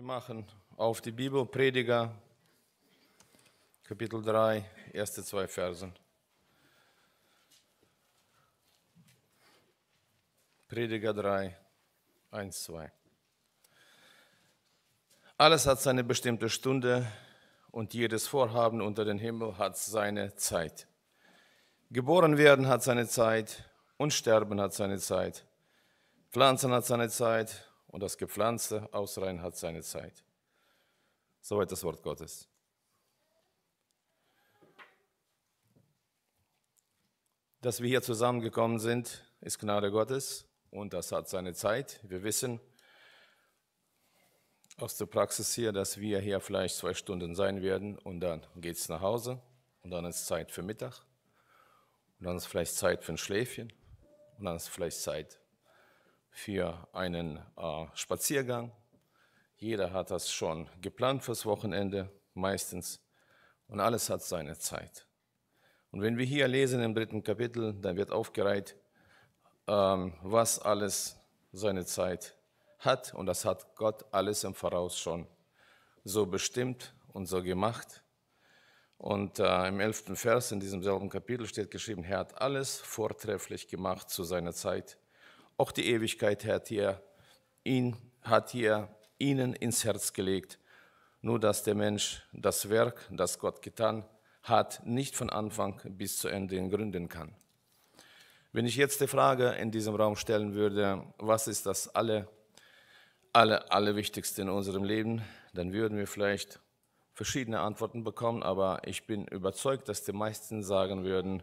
Wir machen auf die Bibel Prediger, Kapitel 3, erste zwei Versen. Prediger 3, 1, 2. Alles hat seine bestimmte Stunde und jedes Vorhaben unter den Himmel hat seine Zeit. Geboren werden hat seine Zeit und sterben hat seine Zeit. Pflanzen hat seine Zeit und das gepflanzte Ausreihen hat seine Zeit. Soweit das Wort Gottes. Dass wir hier zusammengekommen sind, ist Gnade Gottes und das hat seine Zeit. Wir wissen aus der Praxis hier, dass wir hier vielleicht zwei Stunden sein werden und dann geht es nach Hause und dann ist Zeit für Mittag und dann ist vielleicht Zeit für ein Schläfchen und dann ist vielleicht Zeit für einen äh, Spaziergang. Jeder hat das schon geplant fürs Wochenende, meistens. Und alles hat seine Zeit. Und wenn wir hier lesen im dritten Kapitel, dann wird aufgereiht, ähm, was alles seine Zeit hat. Und das hat Gott alles im Voraus schon so bestimmt und so gemacht. Und äh, im elften Vers in diesem selben Kapitel steht geschrieben, er hat alles vortrefflich gemacht zu seiner Zeit. Auch die Ewigkeit hat hier ihn, hat er ihnen ins Herz gelegt. Nur dass der Mensch das Werk, das Gott getan hat, nicht von Anfang bis zu Ende gründen kann. Wenn ich jetzt die Frage in diesem Raum stellen würde, was ist das alle, alle, allerwichtigste in unserem Leben, dann würden wir vielleicht verschiedene Antworten bekommen, aber ich bin überzeugt, dass die meisten sagen würden,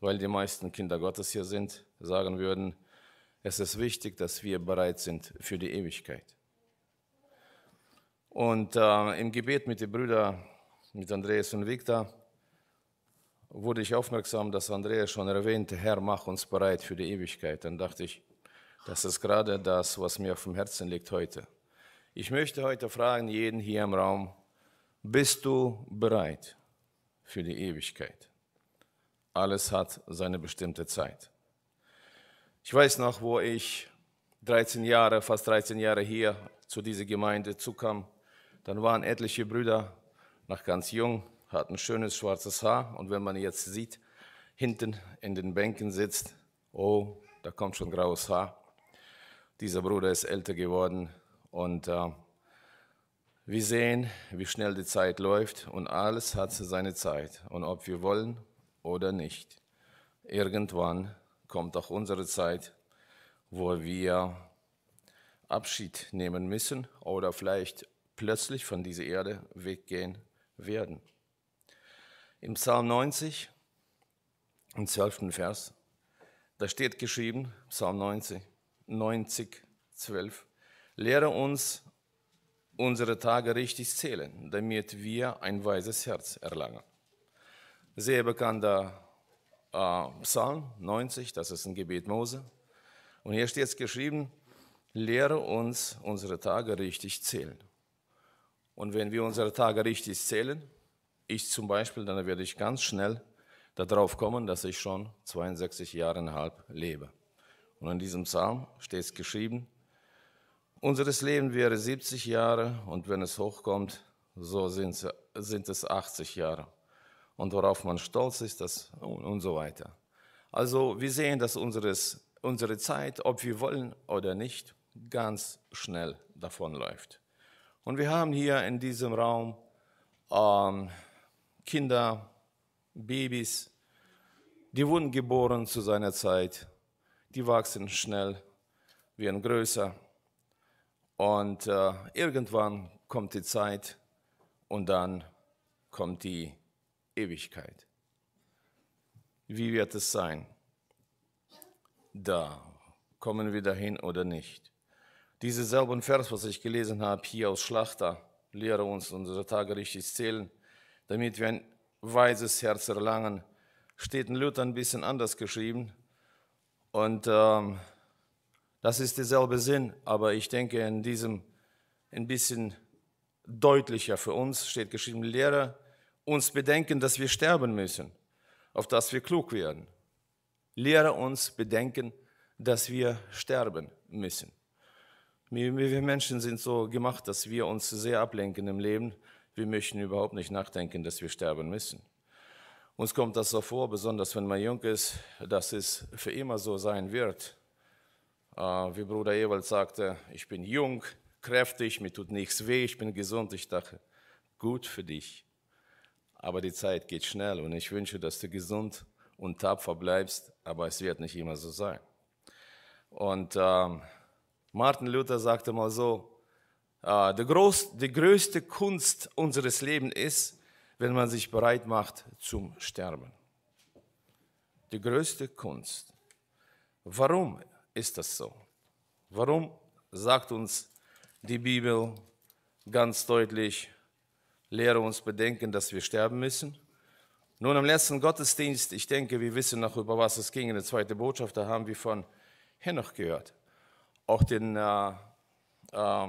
weil die meisten Kinder Gottes hier sind, sagen würden, es ist wichtig, dass wir bereit sind für die Ewigkeit. Und äh, im Gebet mit den Brüdern, mit Andreas und Victor, wurde ich aufmerksam, dass Andreas schon erwähnte, Herr, mach uns bereit für die Ewigkeit. Dann dachte ich, das ist gerade das, was mir auf dem Herzen liegt heute. Ich möchte heute fragen, jeden hier im Raum, bist du bereit für die Ewigkeit? Alles hat seine bestimmte Zeit. Ich weiß noch, wo ich 13 Jahre, fast 13 Jahre hier zu dieser Gemeinde zukam. Dann waren etliche Brüder noch ganz jung, hatten schönes schwarzes Haar. Und wenn man jetzt sieht, hinten in den Bänken sitzt, oh, da kommt schon graues Haar. Dieser Bruder ist älter geworden und äh, wir sehen, wie schnell die Zeit läuft und alles hat seine Zeit. Und ob wir wollen oder nicht, irgendwann kommt auch unsere Zeit, wo wir Abschied nehmen müssen oder vielleicht plötzlich von dieser Erde weggehen werden. Im Psalm 90, im 12. Vers, da steht geschrieben, Psalm 90, 90, 12, lehre uns unsere Tage richtig zählen, damit wir ein weises Herz erlangen. Sehr bekannter äh, Psalm 90, das ist ein Gebet Mose. Und hier steht es geschrieben, lehre uns unsere Tage richtig zählen. Und wenn wir unsere Tage richtig zählen, ich zum Beispiel, dann werde ich ganz schnell darauf kommen, dass ich schon 62 Jahre und halb lebe. Und in diesem Psalm steht es geschrieben, unseres Leben wäre 70 Jahre und wenn es hochkommt, so sind es 80 Jahre und worauf man stolz ist das, und so weiter. Also wir sehen, dass unseres, unsere Zeit, ob wir wollen oder nicht, ganz schnell davonläuft. Und wir haben hier in diesem Raum ähm, Kinder, Babys, die wurden geboren zu seiner Zeit, die wachsen schnell, werden größer und äh, irgendwann kommt die Zeit und dann kommt die Zeit. Ewigkeit. Wie wird es sein? Da kommen wir dahin oder nicht? Diese selben Vers, was ich gelesen habe, hier aus Schlachter, lehre uns unsere Tage richtig zählen, damit wir ein weises Herz erlangen, steht in Luther ein bisschen anders geschrieben. Und ähm, das ist derselbe Sinn, aber ich denke, in diesem ein bisschen deutlicher für uns steht geschrieben, lehre uns bedenken, dass wir sterben müssen, auf dass wir klug werden. Lehre uns bedenken, dass wir sterben müssen. Wir Menschen sind so gemacht, dass wir uns sehr ablenken im Leben. Wir möchten überhaupt nicht nachdenken, dass wir sterben müssen. Uns kommt das so vor, besonders wenn man jung ist, dass es für immer so sein wird. Äh, wie Bruder Ewald sagte, ich bin jung, kräftig, mir tut nichts weh, ich bin gesund. Ich dachte, gut für dich. Aber die Zeit geht schnell und ich wünsche, dass du gesund und tapfer bleibst, aber es wird nicht immer so sein. Und ähm, Martin Luther sagte mal so, äh, die, groß, die größte Kunst unseres Lebens ist, wenn man sich bereit macht zum Sterben. Die größte Kunst. Warum ist das so? Warum sagt uns die Bibel ganz deutlich, Lehre uns bedenken, dass wir sterben müssen. Nun am letzten Gottesdienst, ich denke, wir wissen noch, über was es ging. In der zweiten Botschaft, da haben wir von Henoch gehört. Auch den äh, äh,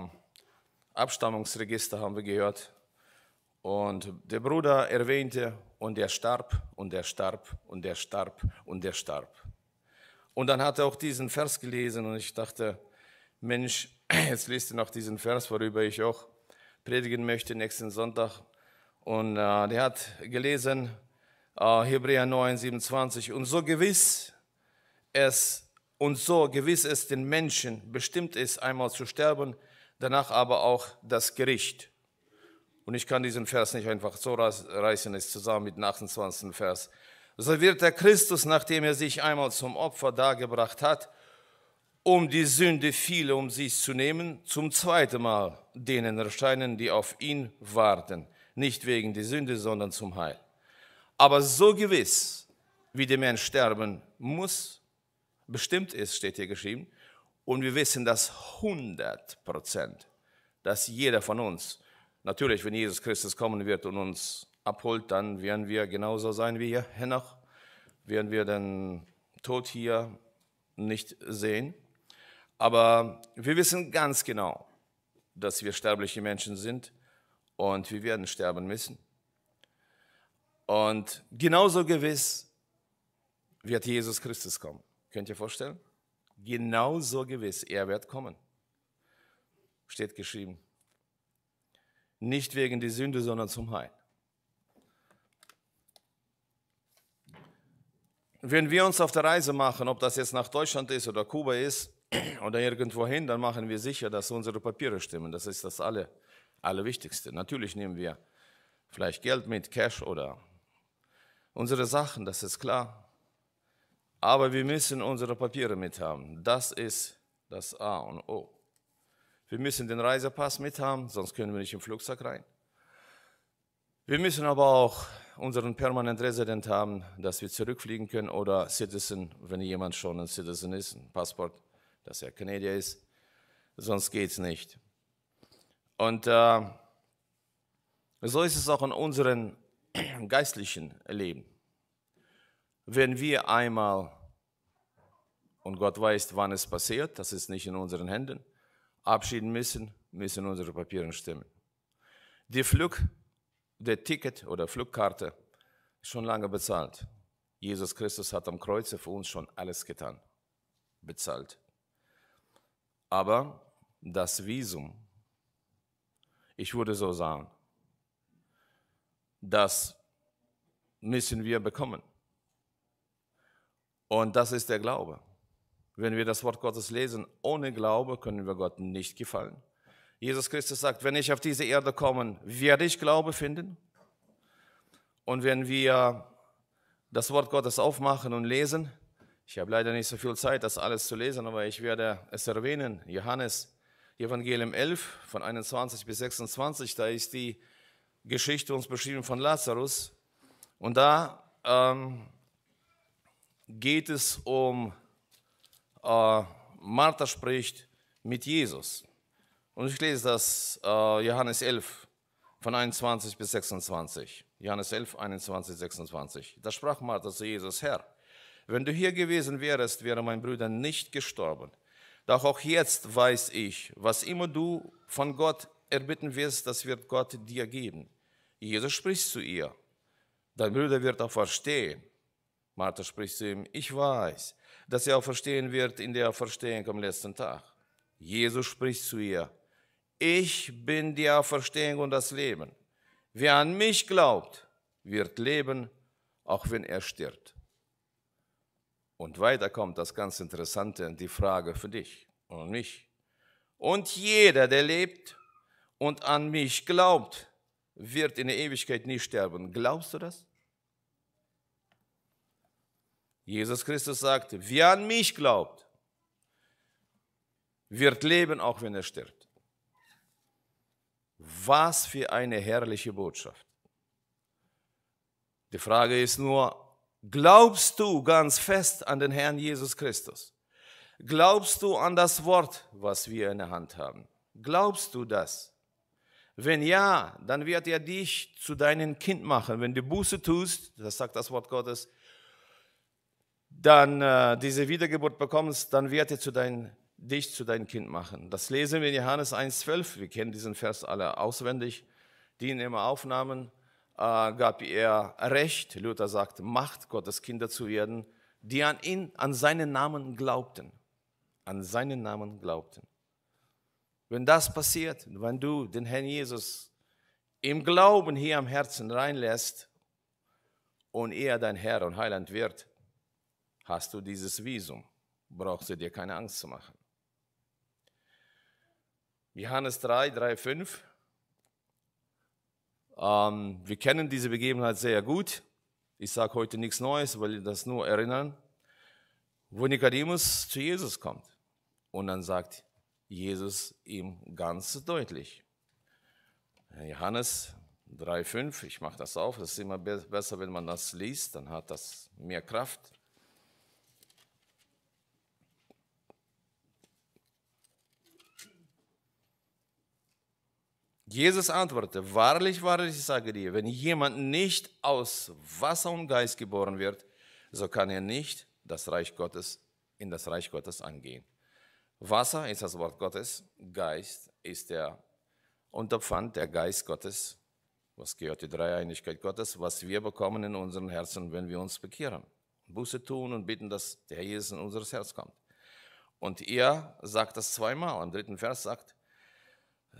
Abstammungsregister haben wir gehört. Und der Bruder erwähnte, und er starb, und er starb, und er starb, und er starb. Und dann hat er auch diesen Vers gelesen und ich dachte, Mensch, jetzt liest du noch diesen Vers, worüber ich auch predigen möchte nächsten Sonntag. Und äh, der hat gelesen, äh, Hebräer 9, 27, und so gewiss es, und so gewiss es den Menschen bestimmt ist, einmal zu sterben, danach aber auch das Gericht. Und ich kann diesen Vers nicht einfach so reißen, es zusammen mit dem 28. Vers. So wird der Christus, nachdem er sich einmal zum Opfer dargebracht hat, um die Sünde viele um sich zu nehmen, zum zweiten Mal denen erscheinen, die auf ihn warten, nicht wegen der Sünde, sondern zum Heil. Aber so gewiss, wie der Mensch sterben muss, bestimmt ist, steht hier geschrieben, und wir wissen das 100 Prozent, dass jeder von uns, natürlich, wenn Jesus Christus kommen wird und uns abholt, dann werden wir genauso sein wie hier, Henoch, werden wir den Tod hier nicht sehen aber wir wissen ganz genau, dass wir sterbliche Menschen sind und wir werden sterben müssen. Und genauso gewiss wird Jesus Christus kommen. Könnt ihr vorstellen? Genauso gewiss, er wird kommen. Steht geschrieben. Nicht wegen der Sünde, sondern zum Heil. Wenn wir uns auf der Reise machen, ob das jetzt nach Deutschland ist oder Kuba ist, oder irgendwo hin, dann machen wir sicher, dass unsere Papiere stimmen. Das ist das Alle, Allerwichtigste. Natürlich nehmen wir vielleicht Geld mit, Cash oder unsere Sachen, das ist klar. Aber wir müssen unsere Papiere mithaben. Das ist das A und O. Wir müssen den Reisepass mithaben, sonst können wir nicht im Flugzeug rein. Wir müssen aber auch unseren permanent Resident haben, dass wir zurückfliegen können oder Citizen, wenn jemand schon ein Citizen ist, ein Passport dass er Kanadier ist. Sonst geht es nicht. Und äh, so ist es auch in unserem geistlichen Leben. Wenn wir einmal, und Gott weiß, wann es passiert, das ist nicht in unseren Händen, abschieden müssen, müssen unsere Papiere stimmen. Die Flug, der Ticket oder Flugkarte ist schon lange bezahlt. Jesus Christus hat am Kreuze für uns schon alles getan, bezahlt. Aber das Visum, ich würde so sagen, das müssen wir bekommen. Und das ist der Glaube. Wenn wir das Wort Gottes lesen, ohne Glaube können wir Gott nicht gefallen. Jesus Christus sagt, wenn ich auf diese Erde komme, werde ich Glaube finden. Und wenn wir das Wort Gottes aufmachen und lesen, ich habe leider nicht so viel Zeit, das alles zu lesen, aber ich werde es erwähnen. Johannes Evangelium 11 von 21 bis 26, da ist die Geschichte uns beschrieben von Lazarus. Und da ähm, geht es um, äh, Martha spricht mit Jesus. Und ich lese das äh, Johannes 11 von 21 bis 26. Johannes 11, 21, 26. Da sprach Martha zu Jesus, Herr, wenn du hier gewesen wärst, wäre mein Bruder nicht gestorben. Doch auch jetzt weiß ich, was immer du von Gott erbitten wirst, das wird Gott dir geben. Jesus spricht zu ihr. Dein Bruder wird auch verstehen. Martha spricht zu ihm, ich weiß, dass er auch verstehen wird in der Verstehung am letzten Tag. Jesus spricht zu ihr, ich bin die Auferstehung und das Leben. Wer an mich glaubt, wird leben, auch wenn er stirbt. Und weiter kommt das ganz Interessante, die Frage für dich und mich. Und jeder, der lebt und an mich glaubt, wird in der Ewigkeit nicht sterben. Glaubst du das? Jesus Christus sagte, wer an mich glaubt, wird leben, auch wenn er stirbt. Was für eine herrliche Botschaft. Die Frage ist nur, Glaubst du ganz fest an den Herrn Jesus Christus? Glaubst du an das Wort, was wir in der Hand haben? Glaubst du das? Wenn ja, dann wird er dich zu deinem Kind machen. Wenn du Buße tust, das sagt das Wort Gottes, dann äh, diese Wiedergeburt bekommst, dann wird er zu dein, dich zu deinem Kind machen. Das lesen wir in Johannes 1,12. Wir kennen diesen Vers alle auswendig, die ihn immer aufnahmen. Äh, gab er Recht, Luther sagt, Macht, Gottes Kinder zu werden, die an ihn, an seinen Namen glaubten. An seinen Namen glaubten. Wenn das passiert, wenn du den Herrn Jesus im Glauben hier am Herzen reinlässt und er dein Herr und Heiland wird, hast du dieses Visum. Brauchst du dir keine Angst zu machen. Johannes 3, 3, 5. Ähm, wir kennen diese Begebenheit sehr gut. Ich sage heute nichts Neues, weil ich das nur erinnern, wo Nikodemus zu Jesus kommt. Und dann sagt Jesus ihm ganz deutlich, Johannes 3,5, ich mache das auf, das ist immer besser, wenn man das liest, dann hat das mehr Kraft. Jesus antwortete, wahrlich, wahrlich, ich sage dir, wenn jemand nicht aus Wasser und Geist geboren wird, so kann er nicht das Reich Gottes, in das Reich Gottes angehen. Wasser ist das Wort Gottes, Geist ist der Unterpfand, der Geist Gottes, was gehört die Dreieinigkeit Gottes, was wir bekommen in unseren Herzen, wenn wir uns bekehren. Buße tun und bitten, dass der Jesus in unser Herz kommt. Und er sagt das zweimal. Am dritten Vers sagt,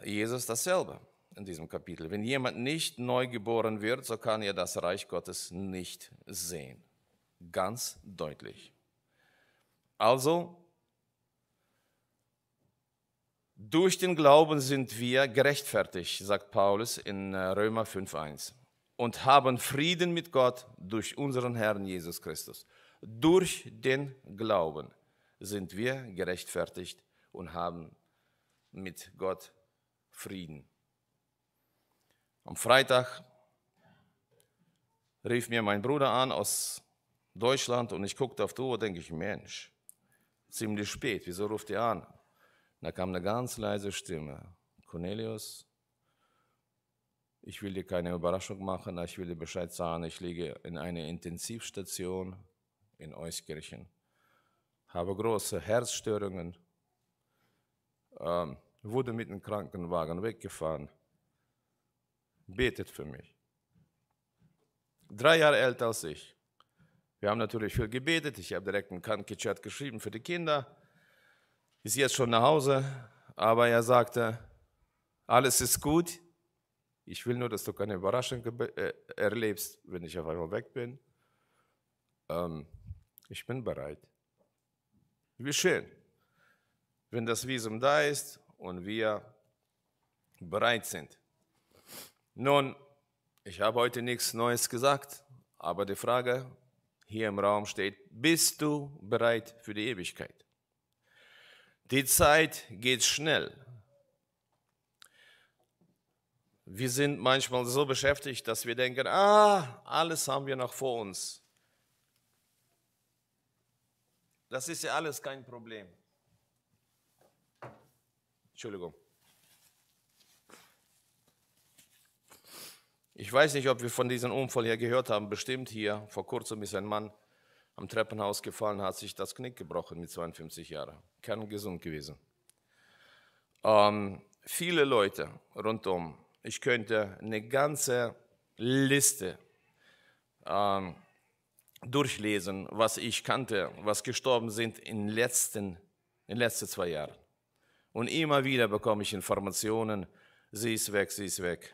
Jesus dasselbe in diesem Kapitel. Wenn jemand nicht neu geboren wird, so kann er das Reich Gottes nicht sehen. Ganz deutlich. Also, durch den Glauben sind wir gerechtfertigt, sagt Paulus in äh, Römer 5.1, und haben Frieden mit Gott durch unseren Herrn Jesus Christus. Durch den Glauben sind wir gerechtfertigt und haben mit Gott Frieden. Frieden. Am Freitag rief mir mein Bruder an aus Deutschland und ich guckte auf die Uhr, denke ich, Mensch, ziemlich spät, wieso ruft ihr an? da kam eine ganz leise Stimme, Cornelius, ich will dir keine Überraschung machen, ich will dir Bescheid sagen, ich liege in einer Intensivstation in Euskirchen, habe große Herzstörungen, ähm, wurde mit dem Krankenwagen weggefahren. Betet für mich. Drei Jahre älter als ich. Wir haben natürlich viel gebetet. Ich habe direkt einen Krankenchat geschrieben für die Kinder. Ist jetzt schon nach Hause, aber er sagte, alles ist gut. Ich will nur, dass du keine Überraschung äh, erlebst, wenn ich auf einmal weg bin. Ähm, ich bin bereit. Wie schön. Wenn das Visum da ist, und wir bereit sind. Nun, ich habe heute nichts Neues gesagt, aber die Frage hier im Raum steht, bist du bereit für die Ewigkeit? Die Zeit geht schnell. Wir sind manchmal so beschäftigt, dass wir denken, ah, alles haben wir noch vor uns. Das ist ja alles kein Problem. Entschuldigung. Ich weiß nicht, ob wir von diesem Unfall hier gehört haben. Bestimmt hier. Vor kurzem ist ein Mann am Treppenhaus gefallen, hat sich das Knick gebrochen mit 52 Jahren. gesund gewesen. Ähm, viele Leute rundum. Ich könnte eine ganze Liste ähm, durchlesen, was ich kannte, was gestorben sind in, letzten, in den letzten zwei Jahren. Und immer wieder bekomme ich Informationen, sie ist weg, sie ist weg.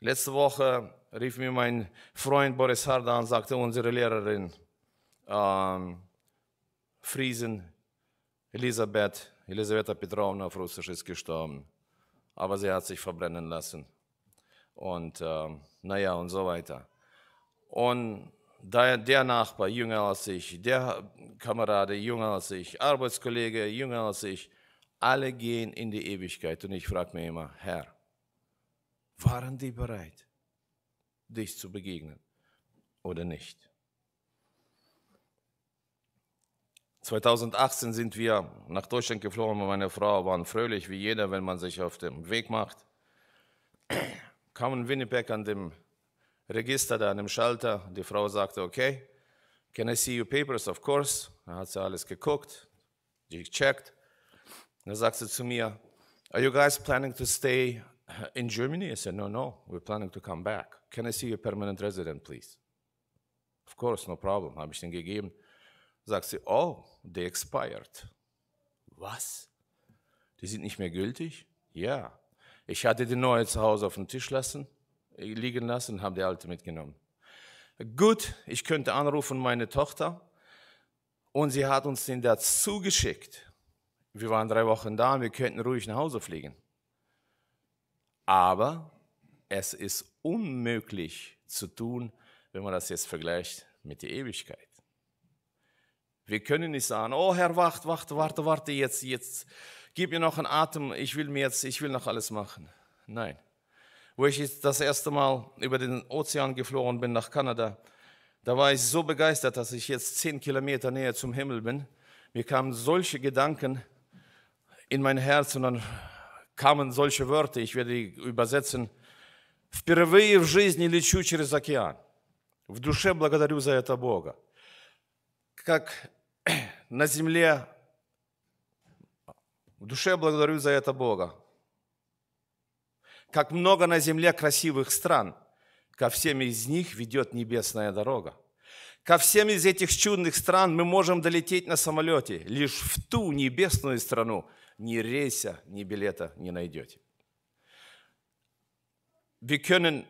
Letzte Woche rief mir mein Freund Boris Hardan, sagte unsere Lehrerin, ähm, Friesen, Elisabeth, Elisabetta Petrovna auf Russisch ist gestorben. Aber sie hat sich verbrennen lassen. Und ähm, naja, und so weiter. Und der, der Nachbar, jünger als ich, der Kamerade, jünger als ich, Arbeitskollege, jünger als ich, alle gehen in die Ewigkeit. Und ich frage mich immer, Herr, waren die bereit, dich zu begegnen oder nicht? 2018 sind wir nach Deutschland geflogen und meine Frau waren fröhlich wie jeder, wenn man sich auf den Weg macht. Kamen in Winnipeg an dem Register, da an dem Schalter. Die Frau sagte, okay, can I see your papers? Of course. Da hat sie alles geguckt, gecheckt. Und dann sagt sie zu mir, Are you guys planning to stay in Germany? I said, No, no, we're planning to come back. Can I see your permanent resident, please? Of course, no problem. Habe ich den gegeben. Sagt sie, oh, they expired. Was? Die sind nicht mehr gültig? Ja. Ich hatte die neue zu Hause auf dem Tisch lassen, äh, liegen lassen und habe die alte mitgenommen. Gut, ich könnte anrufen meine Tochter und sie hat uns den dazu geschickt wir waren drei Wochen da und wir könnten ruhig nach Hause fliegen. Aber es ist unmöglich zu tun, wenn man das jetzt vergleicht mit der Ewigkeit. Wir können nicht sagen, oh Herr, wacht, wacht, warte, warte, jetzt, jetzt, gib mir noch einen Atem, ich will mir jetzt, ich will noch alles machen. Nein. Wo ich jetzt das erste Mal über den Ozean geflogen bin nach Kanada, da war ich so begeistert, dass ich jetzt zehn Kilometer näher zum Himmel bin. Mir kamen solche Gedanken, in mein Herz und dann kamen solche Wörter, ich werde die übersetzen. Впервые в жизни лечу через океан. В душе благодарю за это Бога. Как на земле, в душе благодарю за это Бога. Как много на земле красивых стран, ко всем из них ведет небесная дорога. Ко всем из этих чудных стран мы можем долететь на самолете, лишь в ту небесную страну – ни рейса, ни билета не найдете. Wir können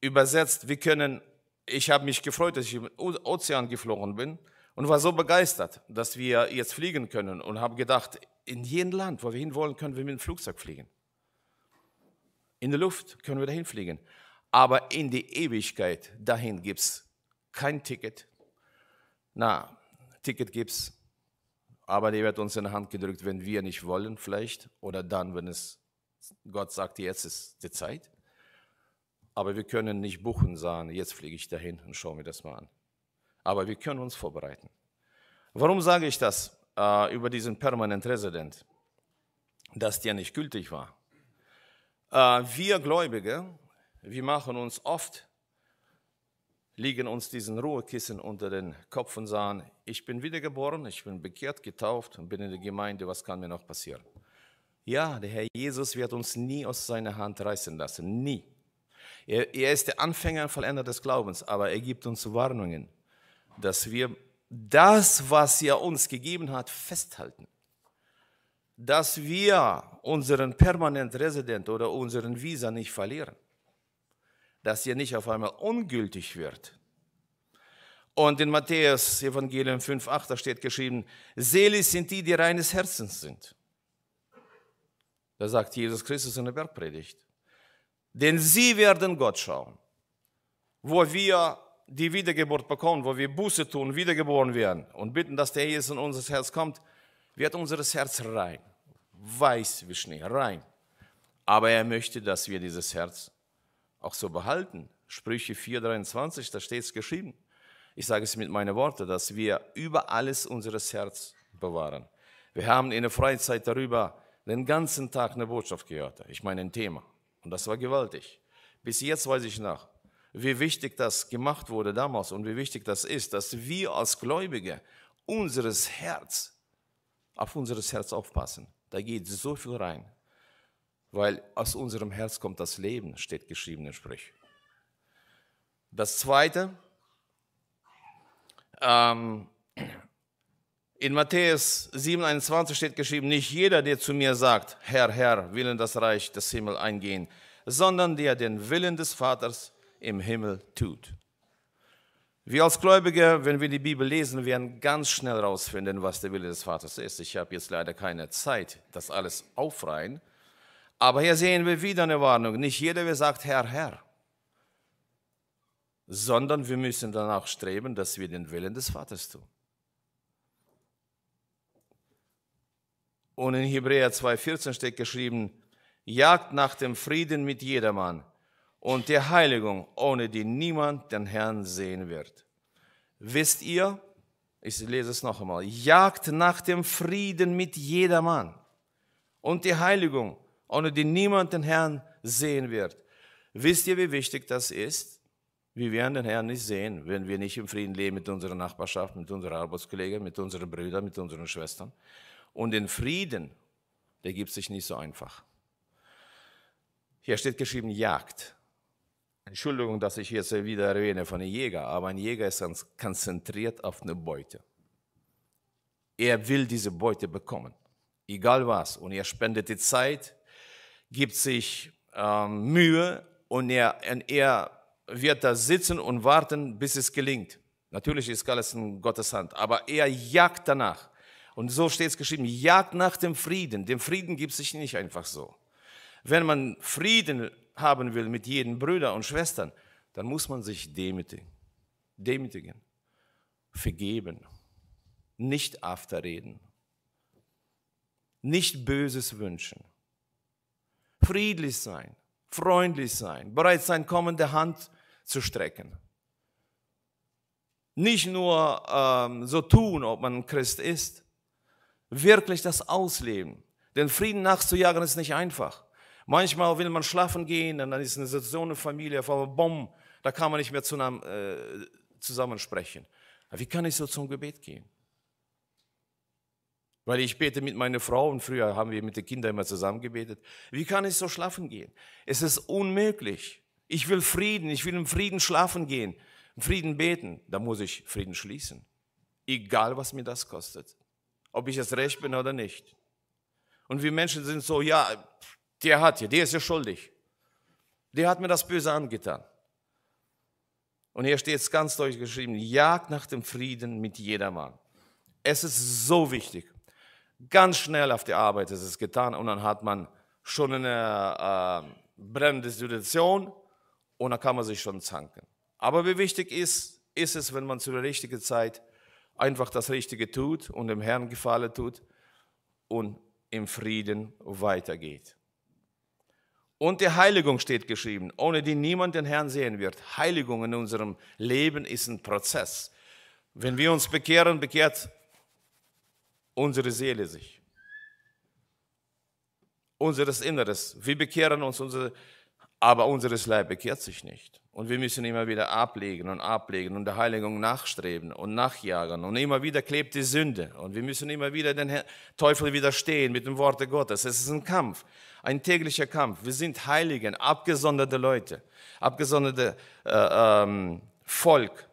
übersetzt, wir können, ich habe mich gefreut, dass ich im Ozean geflogen bin und war so begeistert, dass wir jetzt fliegen können und habe gedacht, in jedem Land, wo wir hinwollen, können wir mit dem Flugzeug fliegen. In der Luft können wir dahin fliegen. Aber in die Ewigkeit, dahin gibt es kein Ticket. Na, Ticket gibt es aber der wird uns in die Hand gedrückt, wenn wir nicht wollen, vielleicht. Oder dann, wenn es Gott sagt, jetzt ist die Zeit. Aber wir können nicht buchen, sagen, jetzt fliege ich dahin und schaue mir das mal an. Aber wir können uns vorbereiten. Warum sage ich das äh, über diesen Permanent Resident? Dass der nicht gültig war. Äh, wir Gläubige, wir machen uns oft liegen uns diesen Ruhekissen unter den Kopf und sagen, ich bin wiedergeboren, ich bin bekehrt, getauft und bin in der Gemeinde, was kann mir noch passieren? Ja, der Herr Jesus wird uns nie aus seiner Hand reißen lassen, nie. Er, er ist der Anfänger und Vollender des Glaubens, aber er gibt uns Warnungen, dass wir das, was er uns gegeben hat, festhalten. Dass wir unseren permanent Resident oder unseren Visa nicht verlieren dass ihr nicht auf einmal ungültig wird. Und in Matthäus Evangelium 5,8, da steht geschrieben, selig sind die, die reines Herzens sind. Da sagt Jesus Christus in der Bergpredigt. Denn sie werden Gott schauen. Wo wir die Wiedergeburt bekommen, wo wir Buße tun, wiedergeboren werden und bitten, dass der Jesus in unser Herz kommt, wird unser Herz rein. Weiß wie Schnee, rein. Aber er möchte, dass wir dieses Herz auch so behalten. Sprüche 4,23, da steht es geschrieben. Ich sage es mit meinen Worten, dass wir über alles unseres Herz bewahren. Wir haben in der Freizeit darüber den ganzen Tag eine Botschaft gehört. Ich meine ein Thema. Und das war gewaltig. Bis jetzt weiß ich nach, wie wichtig das gemacht wurde damals und wie wichtig das ist, dass wir als Gläubige unseres Herz, auf unseres Herz aufpassen. Da geht so viel rein weil aus unserem Herz kommt das Leben, steht geschrieben in Sprich. Das Zweite, ähm, in Matthäus 7,21 steht geschrieben, nicht jeder, der zu mir sagt, Herr, Herr, will in das Reich des Himmels eingehen, sondern der den Willen des Vaters im Himmel tut. Wir als Gläubige, wenn wir die Bibel lesen, werden ganz schnell herausfinden, was der Wille des Vaters ist. Ich habe jetzt leider keine Zeit, das alles aufreihen. Aber hier sehen wir wieder eine Warnung. Nicht jeder, der sagt, Herr, Herr, sondern wir müssen danach streben, dass wir den Willen des Vaters tun. Und in Hebräer 2.14 steht geschrieben, jagt nach dem Frieden mit jedermann und der Heiligung, ohne die niemand den Herrn sehen wird. Wisst ihr, ich lese es noch einmal, jagt nach dem Frieden mit jedermann und die Heiligung, ohne die niemand den Herrn sehen wird. Wisst ihr, wie wichtig das ist? Wir werden den Herrn nicht sehen, wenn wir nicht im Frieden leben mit unserer Nachbarschaft, mit unseren Arbeitskollegen, mit unseren Brüdern, mit unseren Schwestern. Und den Frieden, der gibt sich nicht so einfach. Hier steht geschrieben Jagd. Entschuldigung, dass ich jetzt wieder erwähne von einem Jäger, aber ein Jäger ist konzentriert auf eine Beute. Er will diese Beute bekommen, egal was. Und er spendet die Zeit, gibt sich ähm, Mühe und er, er wird da sitzen und warten, bis es gelingt. Natürlich ist alles in Gottes Hand, aber er jagt danach. Und so steht es geschrieben, jagt nach dem Frieden. Dem Frieden gibt sich nicht einfach so. Wenn man Frieden haben will mit jedem Brüder und Schwestern, dann muss man sich demütigen. Demütigen. Vergeben. Nicht afterreden. Nicht Böses wünschen friedlich sein, freundlich sein, bereit sein, kommende Hand zu strecken. Nicht nur ähm, so tun, ob man Christ ist, wirklich das ausleben. Denn Frieden nachzujagen ist nicht einfach. Manchmal will man schlafen gehen und dann ist eine Situation in der Familie, auf einmal Bomben, da kann man nicht mehr zusammen, äh, zusammen Wie kann ich so zum Gebet gehen? Weil ich bete mit meiner Frau und früher haben wir mit den Kindern immer zusammen gebetet. Wie kann ich so schlafen gehen? Es ist unmöglich. Ich will Frieden, ich will im Frieden schlafen gehen, im Frieden beten. Da muss ich Frieden schließen. Egal, was mir das kostet. Ob ich es recht bin oder nicht. Und wir Menschen sind so, ja, der hat ja, der ist ja schuldig. Der hat mir das Böse angetan. Und hier steht es ganz deutlich geschrieben, jagt nach dem Frieden mit jedermann. Es ist so wichtig. Ganz schnell auf die Arbeit ist es getan und dann hat man schon eine äh, brennende Situation und dann kann man sich schon zanken. Aber wie wichtig ist, ist es, wenn man zu der richtigen Zeit einfach das Richtige tut und dem Herrn Gefallen tut und im Frieden weitergeht. Und die Heiligung steht geschrieben, ohne die niemand den Herrn sehen wird. Heiligung in unserem Leben ist ein Prozess. Wenn wir uns bekehren, bekehrt unsere Seele sich, unseres Inneres. Wir bekehren uns, unsere, aber unseres Leib bekehrt sich nicht. Und wir müssen immer wieder ablegen und ablegen und der Heiligung nachstreben und nachjagen. Und immer wieder klebt die Sünde. Und wir müssen immer wieder den Teufel widerstehen mit dem Wort Gottes. Es ist ein Kampf, ein täglicher Kampf. Wir sind Heiligen, abgesonderte Leute, abgesonderte äh, ähm, Volk.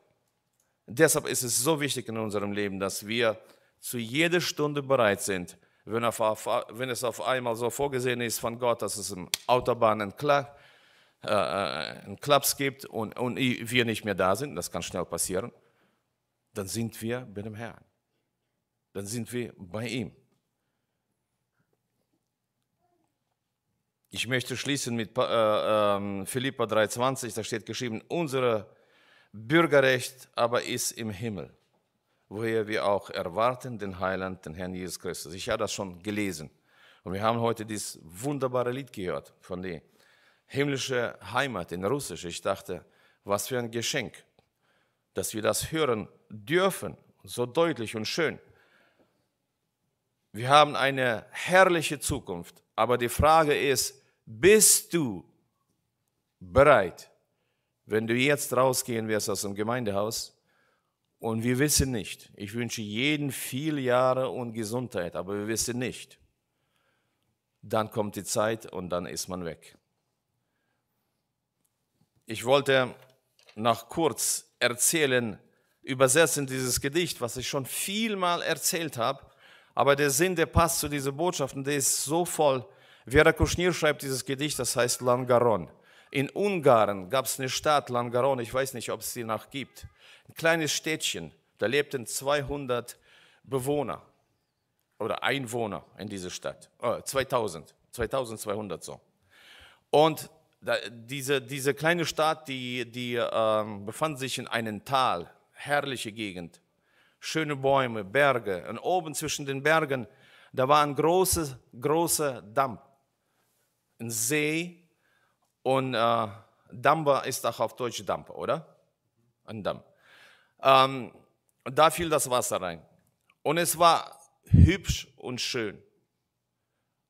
Deshalb ist es so wichtig in unserem Leben, dass wir zu jeder Stunde bereit sind, wenn, auf, wenn es auf einmal so vorgesehen ist von Gott, dass es im Autobahn einen, Kla äh, äh einen Klaps gibt und, und wir nicht mehr da sind, das kann schnell passieren, dann sind wir bei dem Herrn. Dann sind wir bei ihm. Ich möchte schließen mit äh, äh, Philippa 3,20, da steht geschrieben, unser Bürgerrecht aber ist im Himmel woher wir auch erwarten den Heiland, den Herrn Jesus Christus. Ich habe das schon gelesen. Und wir haben heute dieses wunderbare Lied gehört von der himmlischen Heimat in Russisch. Ich dachte, was für ein Geschenk, dass wir das hören dürfen, so deutlich und schön. Wir haben eine herrliche Zukunft, aber die Frage ist, bist du bereit, wenn du jetzt rausgehen wirst aus dem Gemeindehaus, und wir wissen nicht. Ich wünsche jeden viel Jahre und Gesundheit, aber wir wissen nicht. Dann kommt die Zeit und dann ist man weg. Ich wollte noch kurz erzählen, übersetzen dieses Gedicht, was ich schon vielmal erzählt habe, aber der Sinn, der passt zu dieser Botschaft und der ist so voll. Vera Kuschnir schreibt dieses Gedicht, das heißt Langaron. In Ungarn gab es eine Stadt, Langaron, ich weiß nicht, ob es sie noch gibt. Ein kleines Städtchen, da lebten 200 Bewohner oder Einwohner in dieser Stadt. Oh, 2000, 2200 so. Und da, diese, diese kleine Stadt, die, die ähm, befand sich in einem Tal, herrliche Gegend, schöne Bäume, Berge. Und oben zwischen den Bergen, da war ein großer, großer Damm, ein See. Und äh, Damm ist auch auf Deutsch Damm, oder? Ein Damm. Ähm, da fiel das Wasser rein. Und es war hübsch und schön.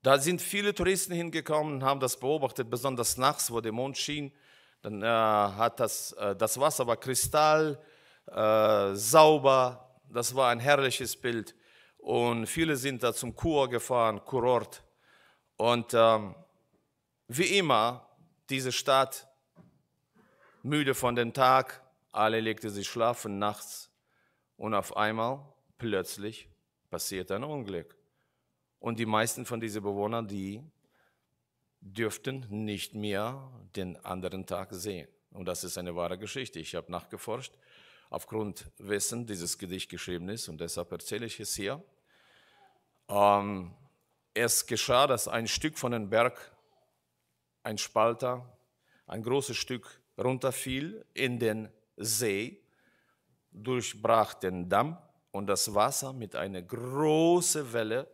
Da sind viele Touristen hingekommen und haben das beobachtet, besonders nachts, wo der Mond schien. Dann äh, hat das, äh, das Wasser war kristall, äh, sauber. Das war ein herrliches Bild. Und viele sind da zum Kur gefahren, Kurort. Und ähm, wie immer, diese Stadt, müde von dem Tag, alle legten sich schlafen nachts und auf einmal, plötzlich, passiert ein Unglück. Und die meisten von diesen Bewohnern, die dürften nicht mehr den anderen Tag sehen. Und das ist eine wahre Geschichte. Ich habe nachgeforscht, aufgrund wessen dieses Gedicht geschrieben ist, und deshalb erzähle ich es hier. Ähm, es geschah, dass ein Stück von dem Berg, ein Spalter, ein großes Stück runterfiel in den See durchbrach den Damm und das Wasser mit einer großen Welle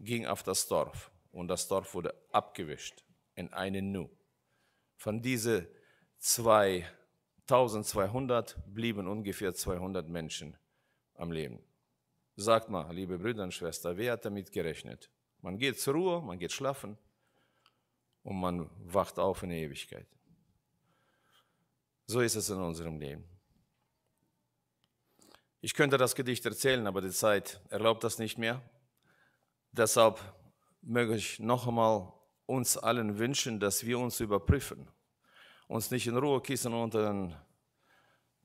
ging auf das Dorf und das Dorf wurde abgewischt in einen Nu. Von diesen 2200 blieben ungefähr 200 Menschen am Leben. Sagt mal, liebe Brüder und Schwestern, wer hat damit gerechnet? Man geht zur Ruhe, man geht schlafen und man wacht auf in der Ewigkeit. So ist es in unserem Leben. Ich könnte das Gedicht erzählen, aber die Zeit erlaubt das nicht mehr. Deshalb möge ich noch einmal uns allen wünschen, dass wir uns überprüfen, uns nicht in Ruhekissen unter den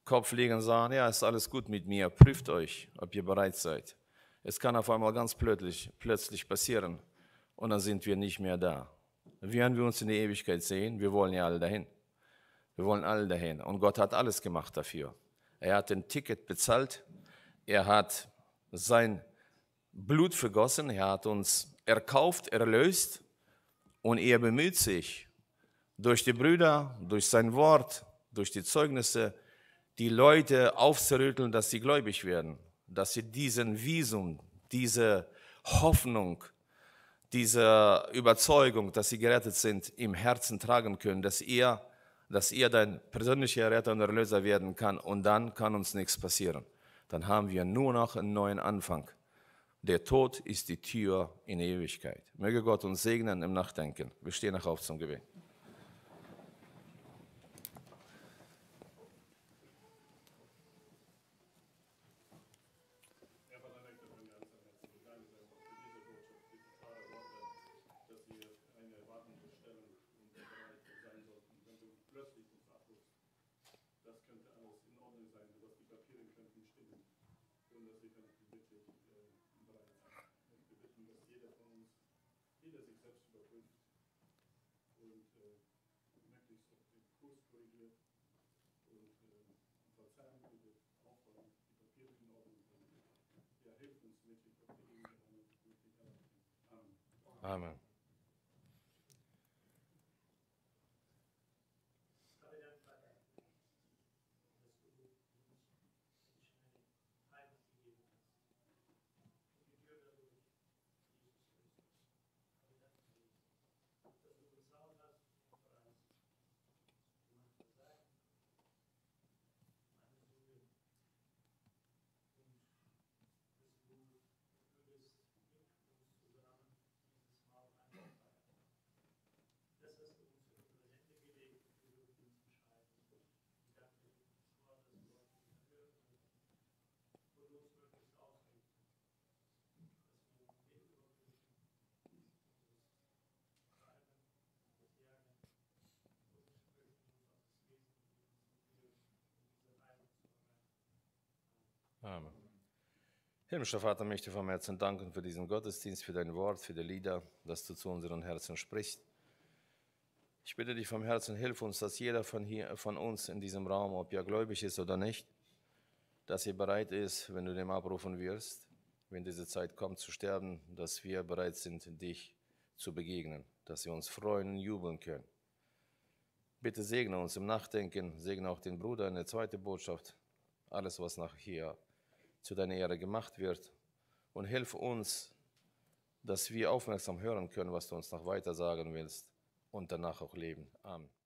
Kopf legen und sagen, ja, ist alles gut mit mir, prüft euch, ob ihr bereit seid. Es kann auf einmal ganz plötzlich, plötzlich passieren und dann sind wir nicht mehr da. Werden wir uns in der Ewigkeit sehen? Wir wollen ja alle dahin. Wir wollen alle dahin. Und Gott hat alles gemacht dafür. Er hat ein Ticket bezahlt. Er hat sein Blut vergossen. Er hat uns erkauft, erlöst. Und er bemüht sich durch die Brüder, durch sein Wort, durch die Zeugnisse, die Leute aufzurütteln, dass sie gläubig werden, dass sie diesen Visum, diese Hoffnung, diese Überzeugung, dass sie gerettet sind, im Herzen tragen können, dass er dass er dein persönlicher Retter und Erlöser werden kann und dann kann uns nichts passieren. Dann haben wir nur noch einen neuen Anfang. Der Tod ist die Tür in Ewigkeit. Möge Gott uns segnen im Nachdenken. Wir stehen noch auf zum Gebet. korrigiert und äh, Verzeihung bitte von die Papiere in Ordnung bringen. Ja, hilf uns wirklich, ob wir ihn wirklich erreichen. Amen. Amen. Amen. Himmlischer Vater, möchte vom Herzen danken für diesen Gottesdienst, für dein Wort, für die Lieder, dass du zu unseren Herzen sprichst. Ich bitte dich vom Herzen, hilf uns, dass jeder von, hier, von uns in diesem Raum, ob er gläubig ist oder nicht, dass er bereit ist, wenn du dem abrufen wirst, wenn diese Zeit kommt zu sterben, dass wir bereit sind, dich zu begegnen, dass wir uns freuen und jubeln können. Bitte segne uns im Nachdenken, segne auch den Bruder in der zweiten Botschaft, alles, was nachher hier zu deiner Ehre gemacht wird. Und hilf uns, dass wir aufmerksam hören können, was du uns noch weiter sagen willst und danach auch leben. Amen.